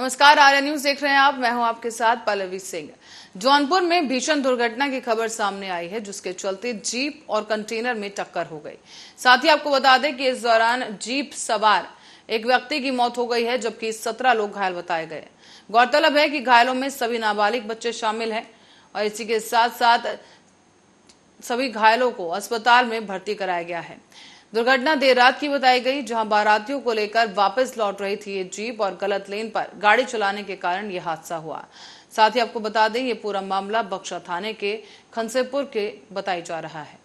नमस्कार आर्या न्यूज देख रहे हैं आप मैं हूं आपके साथ पल्लवी सिंह जौनपुर में भीषण दुर्घटना की खबर सामने आई है जिसके चलते जीप और कंटेनर में टक्कर हो गई साथ ही आपको बता दें कि इस दौरान जीप सवार एक व्यक्ति की मौत हो गई है जबकि सत्रह लोग घायल बताए गए गौरतलब है कि घायलों में सभी नाबालिग बच्चे शामिल हैं और इसी के साथ साथ सभी घायलों को अस्पताल में भर्ती कराया गया है दुर्घटना देर रात की बताई गई जहां बारातियों को लेकर वापस लौट रही थी ये जीप और गलत लेन पर गाड़ी चलाने के कारण यह हादसा हुआ साथ ही आपको बता दें ये पूरा मामला बक्सा थाने के खनसेपुर के बताया जा रहा है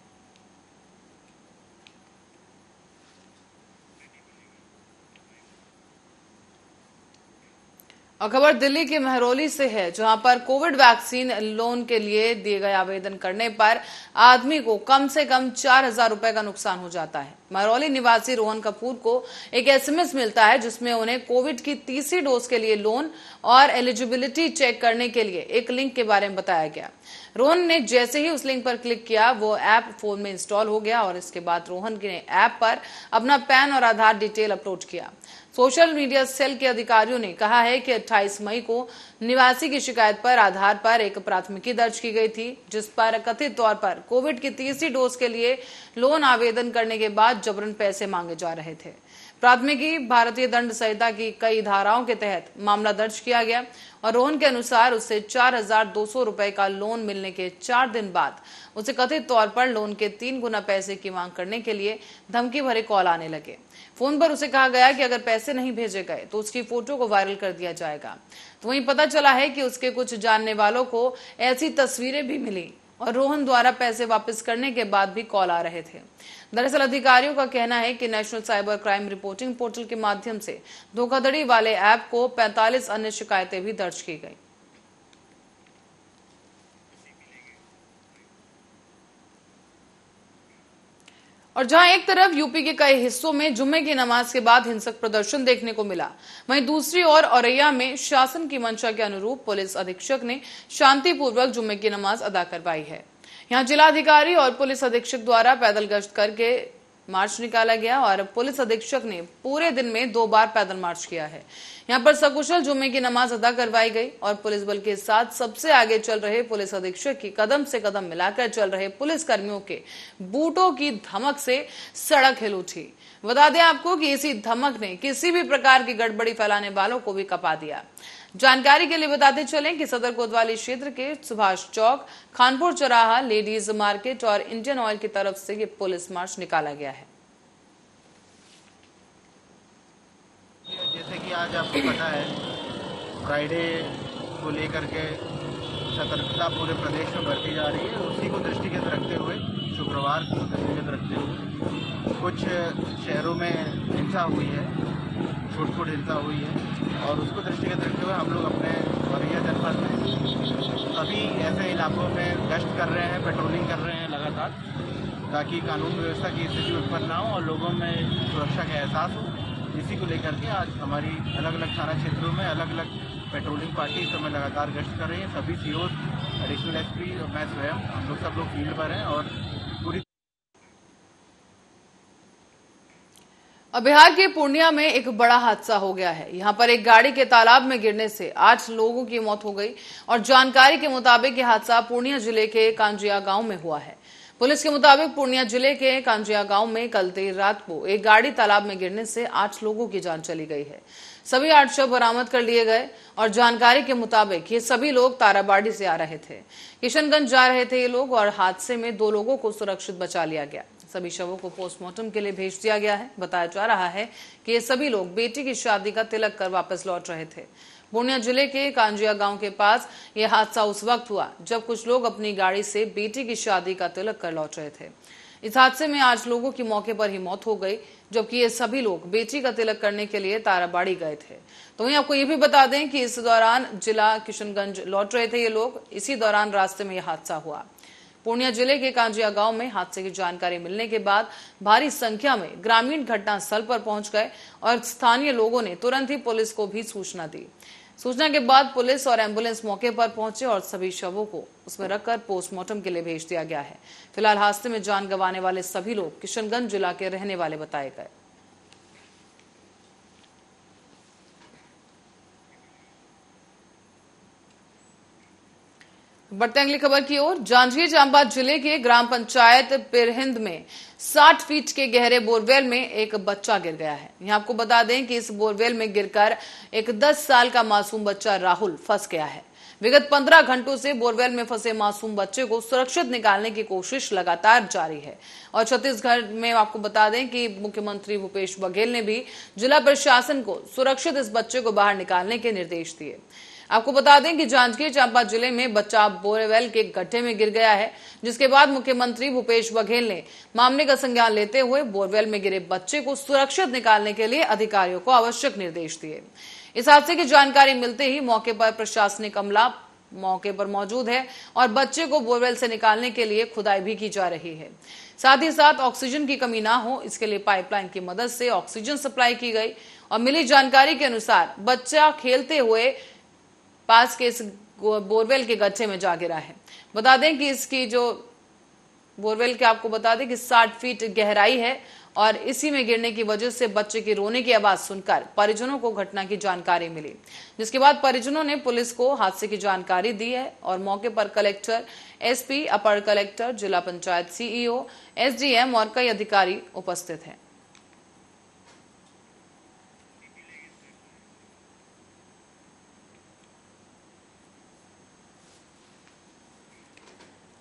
और खबर दिल्ली के महरौली से है जहां पर कोविड वैक्सीन लोन के लिए दिए गए आवेदन करने पर आदमी को कम से कम चार हजार रूपए का नुकसान हो जाता है महरौली निवासी रोहन कपूर को एक एसएमएस मिलता है जिसमें उन्हें कोविड की तीसरी डोज के लिए लोन और एलिजिबिलिटी चेक करने के लिए एक लिंक के बारे में बताया गया रोहन ने जैसे ही उस लिंक पर क्लिक किया वो ऐप फोन में इंस्टॉल हो गया और इसके बाद रोहन ने ऐप पर अपना पैन और आधार डिटेल अपलोड किया सोशल मीडिया सेल के अधिकारियों ने कहा है कि 28 मई को निवासी की शिकायत पर आधार पर एक प्राथमिकी दर्ज की गई थी जिस पर कथित तौर पर कोविड की तीसरी डोज के लिए लोन आवेदन करने के बाद जबरन पैसे मांगे जा रहे थे प्राथमिकी भारतीय दंड संहिता की कई धाराओं के तहत मामला दर्ज किया गया और रोहन के अनुसार उसे चार हजार दो सौ रुपए का लोन मिलने के चार दिन बाद उसे कथित तौर पर लोन के तीन गुना पैसे की मांग करने के लिए धमकी भरे कॉल आने लगे फोन पर उसे कहा गया कि अगर पैसे नहीं भेजे गए तो उसकी फोटो को वायरल कर दिया जाएगा तो वहीं पता चला है कि उसके कुछ जानने वालों को ऐसी तस्वीरें भी मिली और रोहन द्वारा पैसे वापस करने के बाद भी कॉल आ रहे थे दरअसल अधिकारियों का कहना है कि national cyber crime reporting portal के माध्यम से धोखाधड़ी वाले ऐप को 45 अन्य शिकायतें भी दर्ज की गई और जहां एक तरफ यूपी के कई हिस्सों में जुम्मे की नमाज के बाद हिंसक प्रदर्शन देखने को मिला वहीं दूसरी ओर औरैया में शासन की मंशा के अनुरूप पुलिस अधीक्षक ने शांतिपूर्वक जुम्मे की नमाज अदा करवाई है यहां जिलाधिकारी और पुलिस अधीक्षक द्वारा पैदल गश्त करके मार्च निकाला गया और पुलिस अधीक्षक ने पूरे दिन में दो बार पैदल मार्च किया है यहाँ पर सकुशल जुम्मे की नमाज अदा करवाई गई और पुलिस बल के साथ सबसे आगे चल रहे पुलिस अधीक्षक की कदम से कदम मिलाकर चल रहे पुलिस कर्मियों के बूटों की धमक से सड़क हिल उठी बता दें आपको कि इसी धमक ने किसी भी प्रकार की गड़बड़ी फैलाने वालों को भी कपा दिया जानकारी के लिए बताते चले कि सदर कोतवाली क्षेत्र के सुभाष चौक खानपुर चौराहा लेडीज मार्केट और इंडियन ऑयल की तरफ से ये पुलिस मार्च निकाला गया है जैसे कि आज आपको पता है फ्राइडे को लेकर के सतर्कता पूरे प्रदेश में बरती जा रही है उसी को दृष्टिगत रखते हुए शुक्रवार को दृष्टिगत रखते हुए कुछ शहरों में हिंसा हुई है छोट छोट हिंसा हुई है और उसको दृष्टिगत रखते हुए हम लोग अपने औरैया जनपद में सभी ऐसे इलाकों में गश्त कर रहे हैं पेट्रोलिंग कर रहे हैं लगातार ताकि कानून व्यवस्था की स्थिति उत्पन्न ना हो और लोगों में सुरक्षा का एहसास हो इसी को लेकर के आज हमारी अलग अलग थाना क्षेत्रों में अलग अलग पेट्रोलिंग पार्टी इस समय लगातार गश्त कर रही है सभी C O additional S P मैं स्वयं हम लोग सब लोग फील्ड पर हैं और अब बिहार के पूर्णिया में एक बड़ा हादसा हो गया है यहाँ पर एक गाड़ी के तालाब में गिरने से आठ लोगों की मौत हो गई और जानकारी के मुताबिक यह हादसा पूर्णिया जिले के कांजिया गांव में हुआ है पुलिस के मुताबिक पूर्णिया जिले के कांजिया गांव में कल देर रात को एक गाड़ी तालाब में गिरने से आठ लोगों की जान चली गई है सभी आठ शव बरामद कर लिए गए और जानकारी के मुताबिक ये सभी लोग ताराबाड़ी से आ रहे थे किशनगंज जा रहे थे ये लोग और हादसे में दो लोगों को सुरक्षित बचा लिया गया सभी शवों को पोस्टमार्टम के लिए भेज दिया गया है बताया जा रहा है कि ये सभी लोग बेटी की शादी का तिलक कर वापस लौट रहे थे पूर्णिया जिले के कांजिया गांव के पास ये हादसा उस वक्त हुआ जब कुछ लोग अपनी गाड़ी से बेटी की शादी का तिलक कर लौट रहे थे इस हादसे में आज लोगों की मौके पर ही मौत हो गई जबकि ये सभी लोग बेटी का तिलक करने के लिए ताराबाड़ी गए थे तो वहीं आपको ये भी बता दें कि इस दौरान जिला किशनगंज लौट रहे थे ये लोग इसी दौरान रास्ते में यह हादसा हुआ पूर्णिया जिले के कांजिया गांव में हादसे की जानकारी मिलने के बाद भारी संख्या में ग्रामीण घटनास्थल पर पहुंच गए और स्थानीय लोगों ने तुरंत ही पुलिस को भी सूचना दी सूचना के बाद पुलिस और एम्बुलेंस मौके पर पहुंचे और सभी शवों को उसमें रखकर पोस्टमार्टम के लिए भेज दिया गया है फिलहाल हादसे में जान गंवाने वाले सभी लोग किशनगंज जिला के रहने वाले बताए गए बढ़ते अगली खबर की ओर जांजगीर चांपा जिले के ग्राम पंचायत पिरहिंद में 60 फीट के गहरे बोरवेल में एक बच्चा गिर गया है यहां आपको बता दें कि इस बोरवेल में गिरकर एक 10 साल का मासूम बच्चा राहुल फंस गया है विगत 15 घंटों से बोरवेल में फंसे मासूम बच्चे को सुरक्षित निकालने की कोशिश लगातार जारी है और छत्तीसगढ़ में आपको बता दें कि मुख्यमंत्री भूपेश बघेल ने भी जिला प्रशासन को सुरक्षित इस बच्चे को बाहर निकालने के निर्देश दिए आपको बता दें कि जांजगीर चांपा जिले में बच्चा बोरेवेल के गड्ढे में गिर गया है जिसके बाद मुख्यमंत्री भूपेश बघेल ने मामले का संज्ञान लेते हुए बोरवेल में गिरे बच्चे को सुरक्षित निकालने के लिए अधिकारियों को आवश्यक निर्देश दिए इस हादसे की जानकारी मिलते ही मौके पर प्रशासनिक अमला मौके पर मौजूद है और बच्चे को बोरवेल से निकालने के लिए खुदाई भी की जा रही है साथ ही साथ ऑक्सीजन की कमी ना हो इसके लिए पाइपलाइन की मदद से ऑक्सीजन सप्लाई की गई और मिली जानकारी के अनुसार बच्चा खेलते हुए पास के इस बोरवेल के गच्छे में जा गिरा है बता दें कि इसकी जो बोरवेल के आपको बता दें कि साठ फीट गहराई है और इसी में गिरने की वजह से बच्चे की रोने की आवाज सुनकर परिजनों को घटना की जानकारी मिली जिसके बाद परिजनों ने पुलिस को हादसे की जानकारी दी है और मौके पर कलेक्टर एसपी अपर कलेक्टर जिला पंचायत सीईओ एसडीएम और कई अधिकारी उपस्थित हैं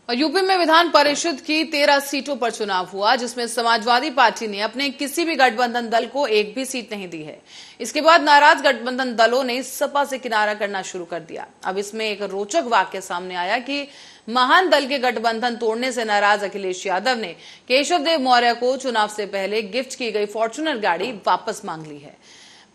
और यूपी में विधान परिषद की तेरह सीटों पर चुनाव हुआ जिसमें समाजवादी पार्टी ने अपने किसी भी गठबंधन दल को एक भी सीट नहीं दी है इसके बाद नाराज गठबंधन दलों ने सपा से किनारा करना शुरू कर दिया अब इसमें एक रोचक वाक्य सामने आया कि महान दल के गठबंधन तोड़ने से नाराज अखिलेश यादव ने केशव देव मौर्य को चुनाव से पहले गिफ्ट की गई फॉर्चुनर गाड़ी वापस मांग ली है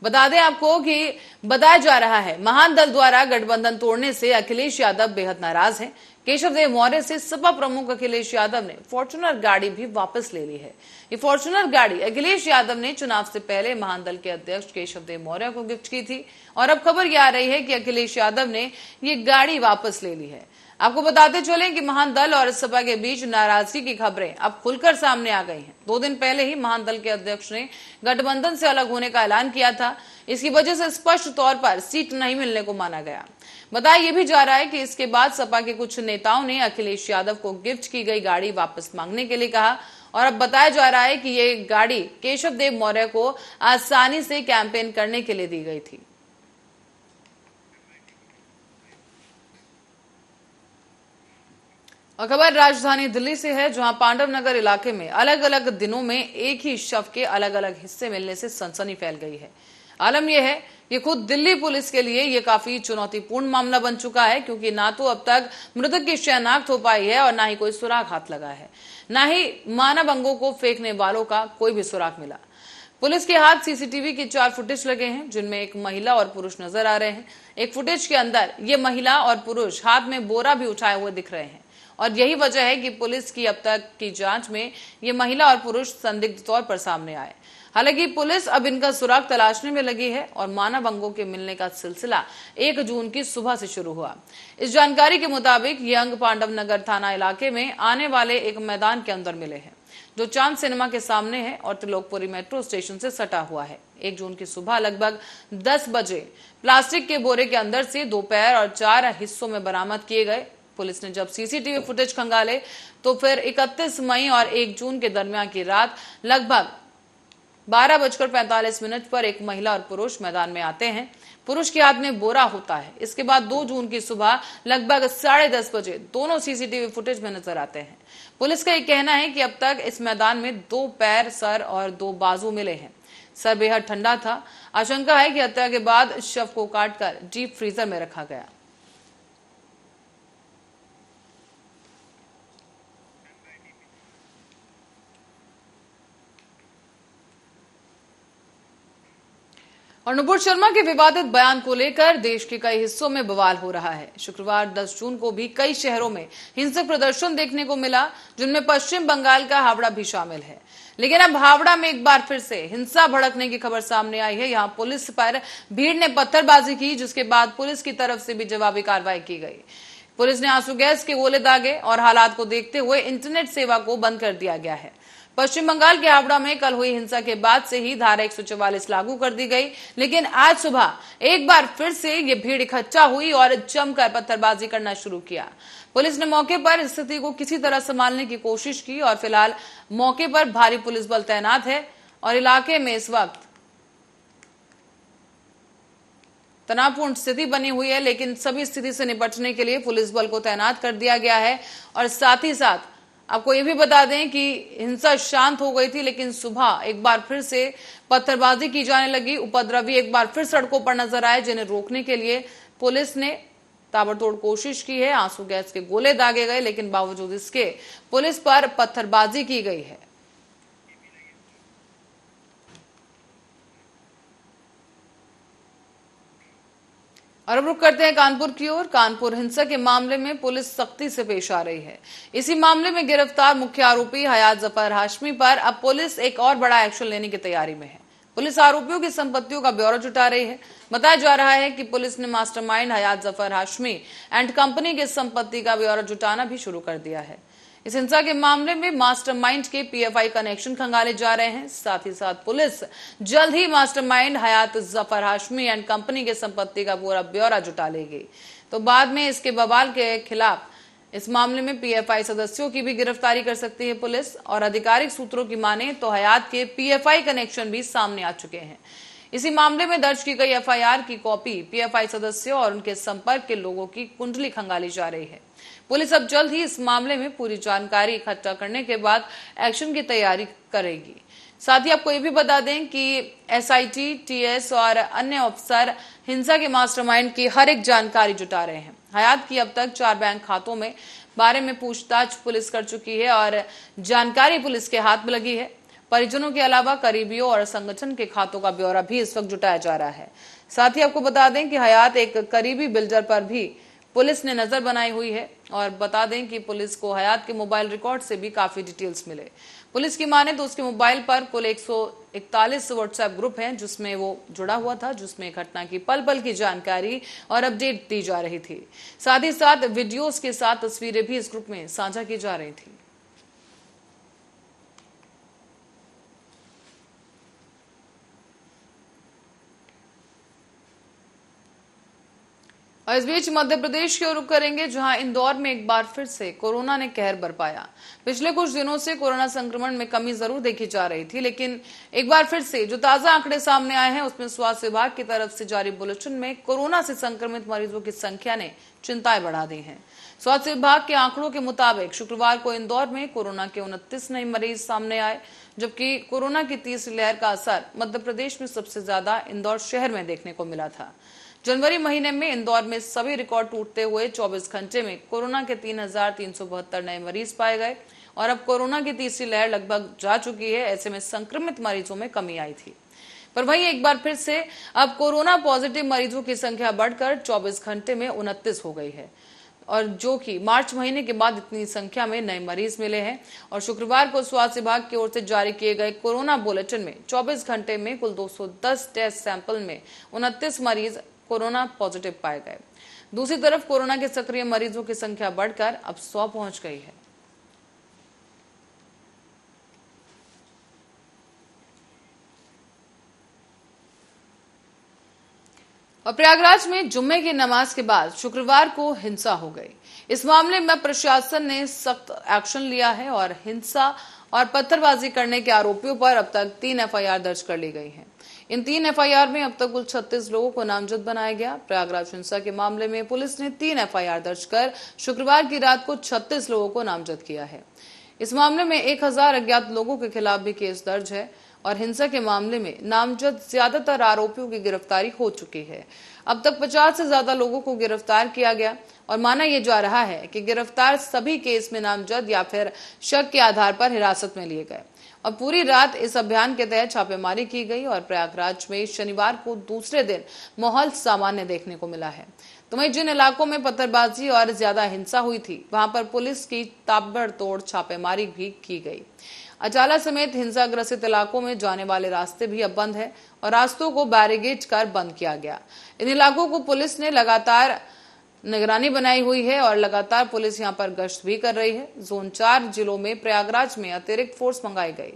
बता दें आपको कि बताया जा रहा है महान दल द्वारा गठबंधन तोड़ने से अखिलेश यादव बेहद नाराज हैं केशवदेव मौर्य से सपा प्रमुख अखिलेश यादव ने फॉर्चुनर गाड़ी भी वापस ले ली है ये फॉर्चुनर गाड़ी अखिलेश यादव ने चुनाव से पहले महान के अध्यक्ष केशवदेव मौर्य को गिफ्ट की थी और अब खबर यह आ रही है कि अखिलेश यादव ने ये गाड़ी वापस ले ली है आपको बताते चले कि महान दल और सपा के बीच नाराजगी की खबरें अब खुलकर सामने आ गई हैं दो दिन पहले ही महान दल के अध्यक्ष ने गठबंधन से अलग होने का ऐलान किया था इसकी वजह से स्पष्ट तौर पर सीट नहीं मिलने को माना गया बताया यह भी जा रहा है कि इसके बाद सपा के कुछ नेताओं ने अखिलेश यादव को गिफ्ट की गई गाड़ी वापस मांगने के लिए कहा और अब बताया जा रहा है कि ये गाड़ी केशव देव मौर्य को आसानी से कैंपेन करने के लिए दी गई थी खबर राजधानी दिल्ली से है जहां पांडव नगर इलाके में अलग अलग दिनों में एक ही शव के अलग अलग हिस्से मिलने से सनसनी फैल गई है आलम यह है कि खुद दिल्ली पुलिस के लिए यह काफी चुनौतीपूर्ण मामला बन चुका है क्योंकि ना तो अब तक मृतक की शनाख्त हो पाई है और ना ही कोई सुराग हाथ लगा है ना ही मानव अंगों को फेंकने वालों का कोई भी सुराग मिला पुलिस के हाथ सीसीटीवी के चार फुटेज लगे हैं जिनमें एक महिला और पुरुष नजर आ रहे हैं एक फुटेज के अंदर ये महिला और पुरुष हाथ में बोरा भी उठाए हुए दिख रहे हैं और यही वजह है कि पुलिस की अब तक की जांच में ये महिला और पुरुष संदिग्ध तौर पर सामने आए हालांकि पुलिस अब इनका सुराग तलाशने में लगी है और मानव अंगों के मिलने का सिलसिला 1 जून की सुबह से शुरू हुआ इस जानकारी के मुताबिक ये अंग पांडव नगर थाना इलाके में आने वाले एक मैदान के अंदर मिले हैं जो चांद सिनेमा के सामने है और त्रिलोकपुरी मेट्रो स्टेशन से सटा हुआ है एक जून की सुबह लगभग दस बजे प्लास्टिक के बोरे के अंदर से दोपहर और चार हिस्सों में बरामद किए गए पुलिस ने जब सीसीटीवी फुटेज खंगाले तो फिर 31 मई और 1 जून के दरमियान की रात लगभग बारह बजकर पैंतालीस मिनट पर एक महिला और पुरुष मैदान में आते हैं पुरुष के हाथ में बोरा होता है इसके बाद 2 जून की सुबह लगभग साढ़े दस बजे दोनों सीसीटीवी फुटेज में नजर आते हैं पुलिस का यह कहना है कि अब तक इस मैदान में दो पैर सर और दो बाजू मिले हैं सर बेहद ठंडा था आशंका है कि हत्या के बाद शव को काटकर डीप फ्रीजर में रखा गया और नुपुर शर्मा के विवादित बयान को लेकर देश के कई हिस्सों में बवाल हो रहा है शुक्रवार 10 जून को भी कई शहरों में हिंसक प्रदर्शन देखने को मिला जिनमें पश्चिम बंगाल का हावड़ा भी शामिल है लेकिन अब हावड़ा में एक बार फिर से हिंसा भड़कने की खबर सामने आई है यहां पुलिस पर भीड़ ने पत्थरबाजी की जिसके बाद पुलिस की तरफ से भी जवाबी कार्रवाई की गई पुलिस ने आंसू गैस के गोले दागे और हालात को देखते हुए इंटरनेट सेवा को बंद कर दिया गया है पश्चिम बंगाल के हावड़ा में कल हुई हिंसा के बाद से ही धारा एक लागू कर दी गई लेकिन आज सुबह एक बार फिर से ये भीड़ इकट्ठा हुई और जमकर पत्थरबाजी करना शुरू किया पुलिस ने मौके पर स्थिति को किसी तरह संभालने की कोशिश की और फिलहाल मौके पर भारी पुलिस बल तैनात है और इलाके में इस वक्त तनावपूर्ण स्थिति बनी हुई है लेकिन सभी स्थिति से निपटने के लिए पुलिस बल को तैनात कर दिया गया है और साथ ही साथ आपको ये भी बता दें कि हिंसा शांत हो गई थी लेकिन सुबह एक बार फिर से पत्थरबाजी की जाने लगी उपद्रवी एक बार फिर सड़कों पर नजर आए जिन्हें रोकने के लिए पुलिस ने ताबड़तोड़ कोशिश की है आंसू गैस के गोले दागे गए लेकिन बावजूद इसके पुलिस पर पत्थरबाजी की गई है और अब रुक करते हैं कानपुर की ओर कानपुर हिंसा के मामले में पुलिस सख्ती से पेश आ रही है इसी मामले में गिरफ्तार मुख्य आरोपी हयात जफर हाशमी पर अब पुलिस एक और बड़ा एक्शन लेने की तैयारी में है पुलिस आरोपियों की संपत्तियों का ब्यौरा जुटा रही है बताया जा रहा है कि पुलिस ने mastermind Hayat Zafar Hashmi and company की संपत्ति का ब्यौरा जुटाना भी शुरू कर दिया है इस हिंसा के मामले में मास्टरमाइंड के पीएफआई कनेक्शन खंगाले जा रहे हैं साथ ही साथ पुलिस जल्द ही mastermind Hayat Zafar Hashmi and company के संपत्ति का पूरा ब्यौरा जुटा लेगी तो बाद में इसके बवाल के खिलाफ इस मामले में पीएफआई सदस्यों की भी गिरफ्तारी कर सकती है पुलिस और आधिकारिक सूत्रों की माने तो हयात के पीएफआई कनेक्शन भी सामने आ चुके हैं इसी मामले में दर्ज की गई एफआईआर की कॉपी पीएफआई सदस्यों और उनके संपर्क के लोगों की कुंडली खंगाली जा रही है पुलिस अब जल्द ही इस मामले में पूरी जानकारी इकट्ठा करने के बाद एक्शन की तैयारी करेगी साथ ही आपको ये भी बता दें कि एसआईटी, टीएस और अन्य अफसर हिंसा के मास्टरमाइंड की हर एक जानकारी जुटा रहे हैं हयात की अब तक चार बैंक खातों में बारे में पूछताछ पुलिस कर चुकी है और जानकारी पुलिस के हाथ में लगी है परिजनों के अलावा करीबियों और संगठन के खातों का ब्यौरा भी इस वक्त जुटाया जा रहा है साथ ही आपको बता दें कि हयात एक करीबी बिल्डर पर भी पुलिस ने नजर बनाई हुई है और बता दें कि पुलिस को हयात के मोबाइल रिकॉर्ड से भी काफी डिटेल्स मिले पुलिस की माने तो उसके मोबाइल पर कुल 141 व्हाट्सएप ग्रुप हैं जिसमें वो जुड़ा हुआ था जिसमें घटना की पल पल की जानकारी और अपडेट दी जा रही थी साथ ही साथ वीडियोस के साथ तस्वीरें भी इस ग्रुप में साझा की जा रही थी और इस बीच मध्य प्रदेश की ओर करेंगे जहां इंदौर में एक बार फिर से कोरोना ने कहर बरपाया पिछले कुछ दिनों से कोरोना संक्रमण में कमी जरूर देखी जा रही थी लेकिन एक बार फिर से जो ताजा आंकड़े सामने आए हैं उसमें स्वास्थ्य विभाग की तरफ से जारी बुलेटिन में कोरोना से संक्रमित मरीजों की संख्या ने चिंताएं बढ़ा दी है स्वास्थ्य विभाग के आंकड़ों के मुताबिक शुक्रवार को इंदौर में कोरोना के उनतीस नए मरीज सामने आए जबकि कोरोना की तीसरी लहर का असर मध्य प्रदेश में सबसे ज्यादा इंदौर शहर में देखने को मिला था जनवरी महीने में इंदौर में सभी रिकॉर्ड टूटते हुए 24 घंटे में कोरोना के तीन नए मरीज पाए गए और अब कोरोना की तीसरी लहर लगभग जा चुकी है ऐसे में संक्रमित मरीजों में कमी आई थी पर वहीं एक बार फिर से अब कोरोना पॉजिटिव मरीजों की संख्या बढ़कर 24 घंटे में उनतीस हो गई है और जो कि मार्च महीने के बाद इतनी संख्या में नए मरीज मिले हैं और शुक्रवार को स्वास्थ्य विभाग की ओर से जारी किए गए कोरोना बुलेटिन में 24 घंटे में कुल 210 टेस्ट सैंपल में उनतीस मरीज कोरोना पॉजिटिव पाए गए दूसरी तरफ कोरोना के सक्रिय मरीजों की संख्या बढ़कर अब सौ पहुंच गई है और प्रयागराज में जुम्मे की नमाज के बाद शुक्रवार को हिंसा हो गई इस मामले में प्रशासन ने सख्त एक्शन लिया है और हिंसा और पत्थरबाजी करने के आरोपियों पर अब तक तीन एफआईआर दर्ज कर ली गई है इन तीन एफआईआर में अब तक कुल छत्तीस लोगों को नामजद बनाया गया प्रयागराज हिंसा के मामले में पुलिस ने तीन एफआईआर दर्ज कर शुक्रवार की रात को छत्तीस लोगों को नामजद किया है इस मामले में एक हजार अज्ञात लोगों के खिलाफ भी केस दर्ज है और हिंसा के मामले में नामजद ज्यादातर आरोपियों की गिरफ्तारी हो चुकी है अब तक 50 से ज्यादा लोगों को गिरफ्तार किया गया और माना यह जा रहा है कि गिरफ्तार सभी केस में नामजद या फिर शक के आधार पर हिरासत में लिए गए और पूरी रात इस अभियान के तहत छापेमारी की गई और प्रयागराज में शनिवार को दूसरे दिन माहौल सामान्य देखने को मिला है तो वही जिन इलाकों में पत्थरबाजी और ज्यादा हिंसा हुई थी वहां पर पुलिस की ताबड़तोड़ छापेमारी भी की गई अचाला समेत हिंसा ग्रसित इलाकों में जाने वाले रास्ते भी अब बंद है और रास्तों को बैरिगेज कर बंद किया गया इन इलाकों को पुलिस ने लगातार निगरानी बनाई हुई है और लगातार पुलिस यहां पर गश्त भी कर रही है जोन चार जिलों में प्रयागराज में अतिरिक्त फोर्स मंगाई गई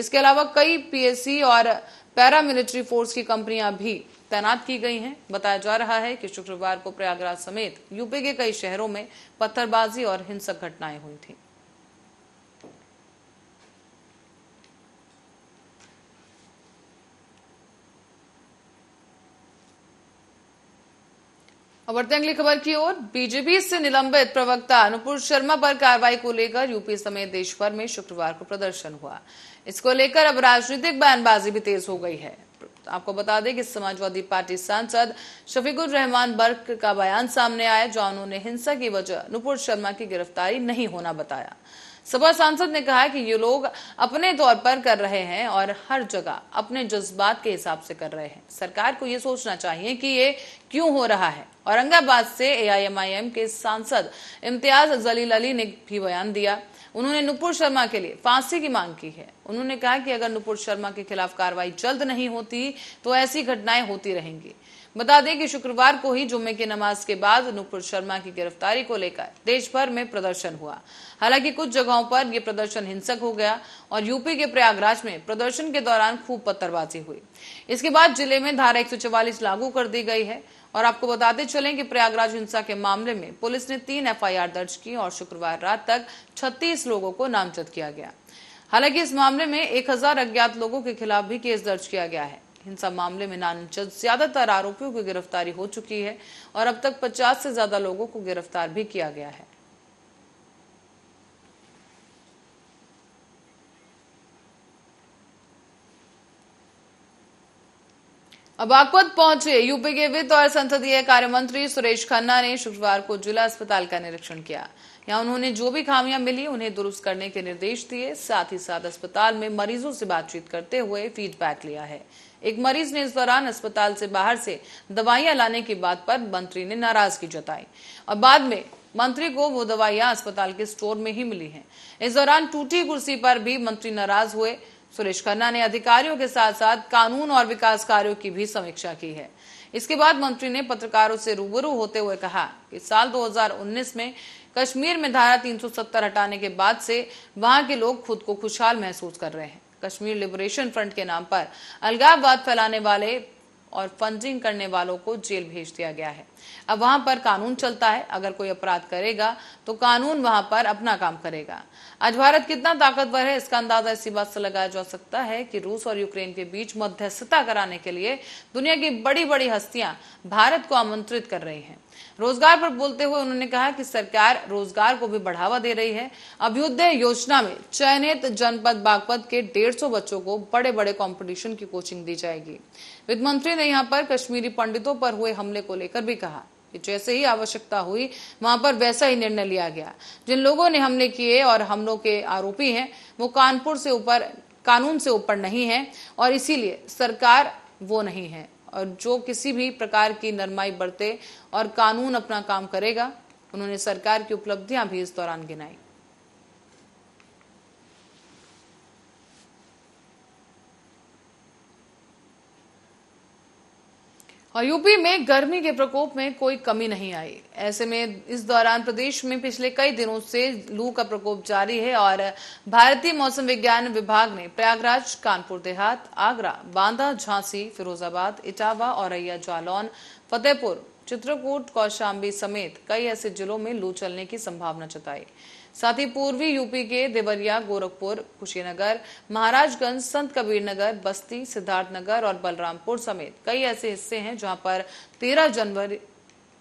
इसके अलावा कई पीएससी और पैरामिलिट्री फोर्स की कंपनियां भी तैनात की गई हैं बताया जा रहा है कि शुक्रवार को प्रयागराज समेत यूपी के कई शहरों में पत्थरबाजी और हिंसक घटनाएं हुई थीं अब बढ़ते अगली खबर की ओर बीजेपी से निलंबित प्रवक्ता अनुपुर शर्मा पर कार्रवाई को लेकर यूपी समेत देश भर में शुक्रवार को प्रदर्शन हुआ इसको लेकर अब राजनीतिक बयानबाजी भी तेज हो गई है आपको बता दें कि समाजवादी पार्टी सांसद शफीकुर रहमान बर्क का बयान सामने आया जो उन्होंने हिंसा की वजह नुपुर शर्मा की गिरफ्तारी नहीं होना बताया सपा सांसद ने कहा कि ये लोग अपने तौर पर कर रहे हैं और हर जगह अपने जज्बात के हिसाब से कर रहे हैं सरकार को ये सोचना चाहिए कि ये क्यों हो रहा है औरंगाबाद से एआईएमआईएम के सांसद इम्तियाज जलील अली ने भी बयान दिया उन्होंने नुपुर शर्मा के लिए फांसी की मांग की है उन्होंने कहा कि अगर नुपुर शर्मा के खिलाफ कार्रवाई जल्द नहीं होती तो ऐसी घटनाएं होती रहेंगी बता दें कि शुक्रवार को ही जुम्मे की नमाज के बाद नुपुर शर्मा की गिरफ्तारी को लेकर देश भर में प्रदर्शन हुआ हालांकि कुछ जगहों पर यह प्रदर्शन हिंसक हो गया और यूपी के प्रयागराज में प्रदर्शन के दौरान खूब पत्थरबाजी हुई इसके बाद जिले में धारा एक लागू कर दी गई है और आपको बताते चलें कि प्रयागराज हिंसा के मामले में पुलिस ने तीन एफआईआर दर्ज की और शुक्रवार रात तक 36 लोगों को नामजद किया गया हालांकि इस मामले में एक अज्ञात लोगों के खिलाफ भी केस दर्ज किया गया है हिंसा मामले में नामजद ज्यादातर आरोपियों की गिरफ्तारी हो चुकी है और अब तक पचास से ज्यादा लोगों को गिरफ्तार भी किया गया है अब बागपत पहुंचे यूपी के वित्त और संसदीय कार्य मंत्री सुरेश खन्ना ने शुक्रवार को जिला अस्पताल का निरीक्षण किया यहां उन्होंने जो भी खामियां मिली उन्हें दुरुस्त करने के निर्देश दिए साथ ही साथ अस्पताल में मरीजों से बातचीत करते हुए फीडबैक लिया है एक मरीज ने इस दौरान अस्पताल से बाहर से दवाइयां लाने की बात पर मंत्री ने नाराजगी जताई और बाद में मंत्री को वो दवाइयां अस्पताल के स्टोर में ही मिली हैं इस दौरान टूटी कुर्सी पर भी मंत्री नाराज हुए सुरेश खन्ना ने अधिकारियों के साथ साथ कानून और विकास कार्यों की भी समीक्षा की है इसके बाद मंत्री ने पत्रकारों से रूबरू होते हुए कहा कि साल 2019 में कश्मीर में धारा 370 हटाने के बाद से वहां के लोग खुद को खुशहाल महसूस कर रहे हैं कश्मीर लिबरेशन फ्रंट के नाम पर अलगाववाद फैलाने वाले और फंडिंग करने वालों को जेल भेज दिया गया है अब वहां पर कानून चलता है अगर कोई अपराध करेगा तो कानून वहां पर अपना काम करेगा आज भारत कितना ताकतवर है इसका अंदाजा इसी बात से लगाया जा सकता है कि रूस और यूक्रेन के बीच मध्यस्थता कराने के लिए दुनिया की बड़ी बड़ी हस्तियां भारत को आमंत्रित कर रही हैं रोजगार पर बोलते हुए उन्होंने कहा कि सरकार रोजगार को भी बढ़ावा दे रही है अभ्युदय योजना में चयनित जनपद बागपत के डेढ़ बच्चों को बड़े बड़े कॉम्पिटिशन की कोचिंग दी जाएगी वित्त मंत्री ने यहाँ पर कश्मीरी पंडितों पर हुए हमले को लेकर भी कहा कि जैसे ही आवश्यकता हुई वहां पर वैसा ही निर्णय लिया गया जिन लोगों ने हमले किए और हमलों के आरोपी हैं वो कानपुर से ऊपर कानून से ऊपर नहीं है और इसीलिए सरकार वो नहीं है और जो किसी भी प्रकार की नरमाई बरते और कानून अपना काम करेगा उन्होंने सरकार की उपलब्धियां भी इस दौरान गिनाई यूपी में गर्मी के प्रकोप में कोई कमी नहीं आई ऐसे में इस दौरान प्रदेश में पिछले कई दिनों से लू का प्रकोप जारी है और भारतीय मौसम विज्ञान विभाग ने प्रयागराज कानपुर देहात आगरा बांदा झांसी फिरोजाबाद इटावा औरैया जालौन फतेहपुर चित्रकूट कौशाम्बी समेत कई ऐसे जिलों में लू चलने की संभावना जताई साथ ही पूर्वी यूपी के देवरिया गोरखपुर कुशीनगर महाराजगंज संत कबीर नगर बस्ती सिद्धार्थनगर और बलरामपुर समेत कई ऐसे हिस्से हैं जहां पर 13 जनवरी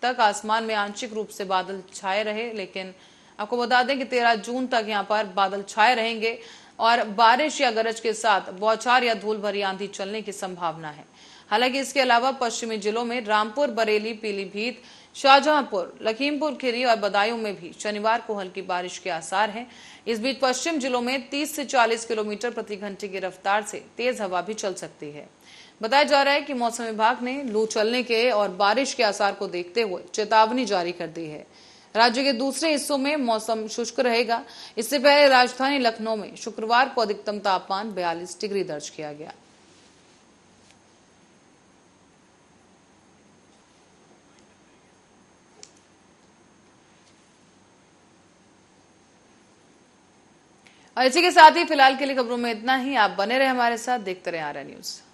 तक आसमान में आंशिक रूप से बादल छाए रहे लेकिन आपको बता दें कि 13 जून तक यहां पर बादल छाए रहेंगे और बारिश या गरज के साथ बौछार या धूल भरी आंधी चलने की संभावना है हालांकि इसके अलावा पश्चिमी जिलों में रामपुर बरेली पीलीभीत शाहजहांपुर लखीमपुर खीरी और बदायूं में भी शनिवार को हल्की बारिश के आसार हैं इस बीच पश्चिम जिलों में 30 से 40 किलोमीटर प्रति घंटे की रफ्तार से तेज हवा भी चल सकती है बताया जा रहा है कि मौसम विभाग ने लू चलने के और बारिश के आसार को देखते हुए चेतावनी जारी कर दी है राज्य के दूसरे हिस्सों में मौसम शुष्क रहेगा इससे पहले राजधानी लखनऊ में शुक्रवार को अधिकतम तापमान बयालीस डिग्री दर्ज किया गया और इसी के साथ ही फिलहाल के लिए खबरों में इतना ही आप बने रहे हमारे साथ देखते रहे आर न्यूज़